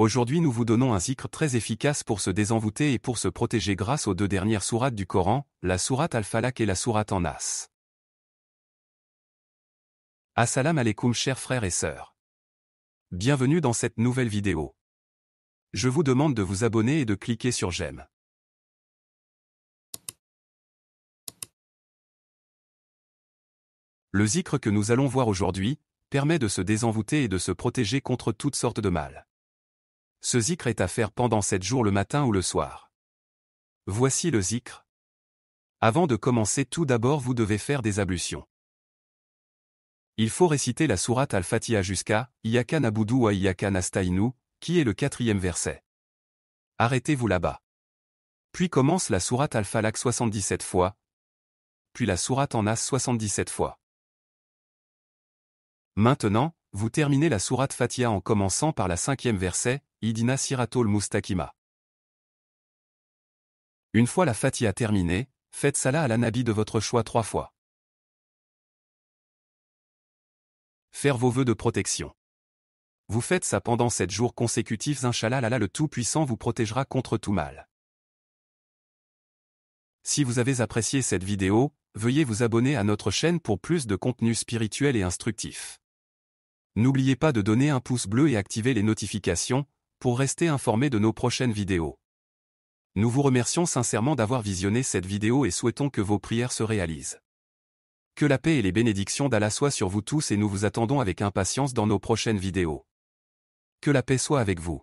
Aujourd'hui nous vous donnons un zikr très efficace pour se désenvoûter et pour se protéger grâce aux deux dernières sourates du Coran, la sourate Al-Falak et la sourate en As. Assalam alaikum chers frères et sœurs. Bienvenue dans cette nouvelle vidéo. Je vous demande de vous abonner et de cliquer sur j'aime. Le zikr que nous allons voir aujourd'hui permet de se désenvoûter et de se protéger contre toutes sortes de mal. Ce zikr est à faire pendant sept jours le matin ou le soir. Voici le zikr. Avant de commencer tout d'abord vous devez faire des ablutions. Il faut réciter la sourate al-Fatiha jusqu'à « yakan Abudu wa Iyakan Astainu », qui est le quatrième verset. Arrêtez-vous là-bas. Puis commence la sourate al-Falak 77 fois, puis la sourate en As 77 fois. Maintenant, vous terminez la sourate Fatiha en commençant par la cinquième verset, Idina Siratol Mustakima. Une fois la Fatiha terminée, faites Salah à la de votre choix trois fois. Faire vos vœux de protection. Vous faites ça pendant sept jours consécutifs, Inch'Allah, Allah le Tout-Puissant vous protégera contre tout mal. Si vous avez apprécié cette vidéo, veuillez vous abonner à notre chaîne pour plus de contenu spirituel et instructif. N'oubliez pas de donner un pouce bleu et activer les notifications, pour rester informé de nos prochaines vidéos. Nous vous remercions sincèrement d'avoir visionné cette vidéo et souhaitons que vos prières se réalisent. Que la paix et les bénédictions d'Allah soient sur vous tous et nous vous attendons avec impatience dans nos prochaines vidéos. Que la paix soit avec vous.